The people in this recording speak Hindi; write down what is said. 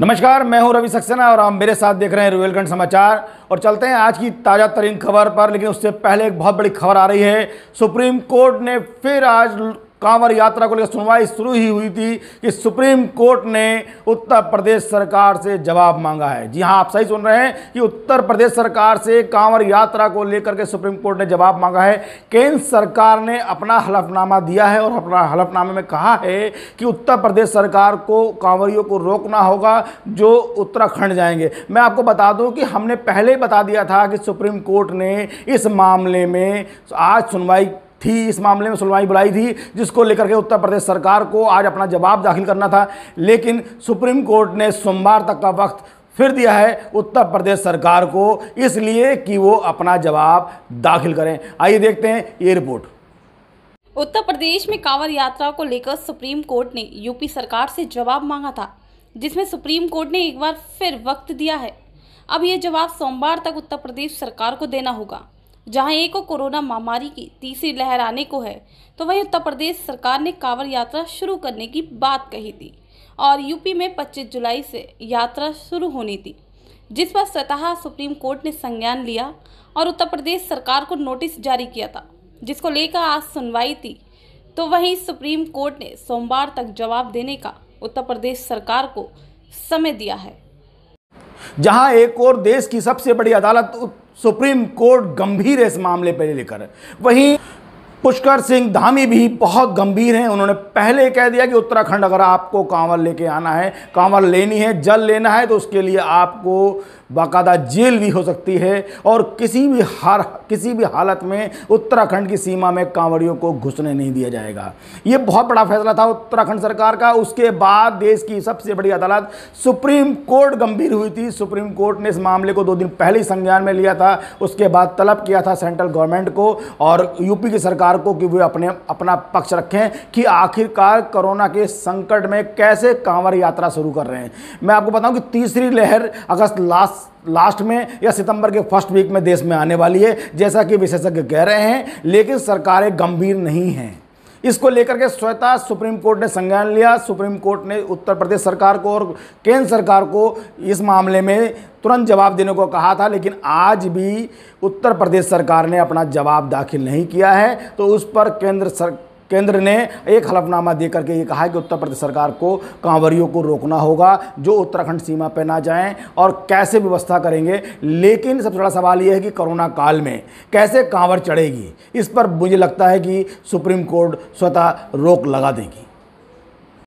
नमस्कार मैं हूं रवि सक्सेना और आप मेरे साथ देख रहे हैं रुवेलगंज समाचार और चलते हैं आज की ताज़ा तरीन खबर पर लेकिन उससे पहले एक बहुत बड़ी खबर आ रही है सुप्रीम कोर्ट ने फिर आज कांवर यात्रा को लेकर सुनवाई शुरू ही हुई थी कि सुप्रीम कोर्ट ने उत्तर प्रदेश सरकार से जवाब मांगा है जी हाँ आप सही सुन रहे हैं कि उत्तर प्रदेश सरकार से कांवर यात्रा को लेकर के सुप्रीम कोर्ट ने जवाब मांगा है केंद्र सरकार ने अपना हलफनामा दिया है और अपना हलफनामे में कहा है कि उत्तर प्रदेश सरकार को कांवरियों को रोकना होगा जो उत्तराखंड जाएंगे मैं आपको बता दूँ कि हमने पहले ही बता दिया था कि सुप्रीम कोर्ट ने इस मामले में आज सुनवाई थी इस मामले में सुनवाई बुलाई थी जिसको लेकर के उत्तर प्रदेश सरकार को आज अपना जवाब दाखिल करना था लेकिन सुप्रीम कोर्ट ने सोमवार तक का वक्त फिर दिया है उत्तर प्रदेश सरकार को इसलिए कि वो अपना जवाब दाखिल करें आइए देखते हैं ये रिपोर्ट उत्तर प्रदेश में कांवर यात्रा को लेकर सुप्रीम कोर्ट ने यूपी सरकार से जवाब मांगा था जिसमें सुप्रीम कोर्ट ने एक बार फिर वक्त दिया है अब ये जवाब सोमवार तक उत्तर प्रदेश सरकार को देना होगा जहां एक को कोरोना महामारी की तीसरी लहर आने को है तो वहीं उत्तर प्रदेश सरकार ने कांवड़ यात्रा शुरू करने की बात कही थी और यूपी में 25 जुलाई से यात्रा शुरू होनी थी जिस पर स्वतः सुप्रीम कोर्ट ने संज्ञान लिया और उत्तर प्रदेश सरकार को नोटिस जारी किया था जिसको लेकर आज सुनवाई थी तो वहीं सुप्रीम कोर्ट ने सोमवार तक जवाब देने का उत्तर प्रदेश सरकार को समय दिया है जहां एक और देश की सबसे बड़ी अदालत सुप्रीम कोर्ट गंभीर है इस मामले पर लेकर वहीं पुष्कर सिंह धामी भी बहुत गंभीर हैं उन्होंने पहले कह दिया कि उत्तराखंड अगर आपको कांवर लेके आना है कांवर लेनी है जल लेना है तो उसके लिए आपको बाकायदा जेल भी हो सकती है और किसी भी हार किसी भी हालत में उत्तराखंड की सीमा में कांवड़ियों को घुसने नहीं दिया जाएगा ये बहुत बड़ा फैसला था उत्तराखंड सरकार का उसके बाद देश की सबसे बड़ी अदालत सुप्रीम कोर्ट गंभीर हुई थी सुप्रीम कोर्ट ने इस मामले को दो दिन पहले संज्ञान में लिया था उसके बाद तलब किया था सेंट्रल गवर्नमेंट को और यूपी की सरकार को कि वे अपने अपना पक्ष रखें कि आखिरकार कोरोना के संकट में कैसे कांवड़ यात्रा शुरू कर रहे हैं मैं आपको बताऊँ कि तीसरी लहर अगस्त लास्ट लास्ट में या सितंबर के फर्स्ट वीक में देश में आने वाली है जैसा कि विशेषज्ञ कह रहे हैं लेकिन सरकारें गंभीर नहीं हैं इसको लेकर के स्वतः सुप्रीम कोर्ट ने संज्ञान लिया सुप्रीम कोर्ट ने उत्तर प्रदेश सरकार को और केंद्र सरकार को इस मामले में तुरंत जवाब देने को कहा था लेकिन आज भी उत्तर प्रदेश सरकार ने अपना जवाब दाखिल नहीं किया है तो उस पर केंद्र सर केंद्र ने एक हलफनामा दे करके ये कहा है कि उत्तर प्रदेश सरकार को कांवरियों को रोकना होगा जो उत्तराखंड सीमा पर ना जाएं और कैसे व्यवस्था करेंगे लेकिन सबसे बड़ा सवाल ये है कि कोरोना काल में कैसे कांवर चढ़ेगी इस पर मुझे लगता है कि सुप्रीम कोर्ट स्वतः रोक लगा देगी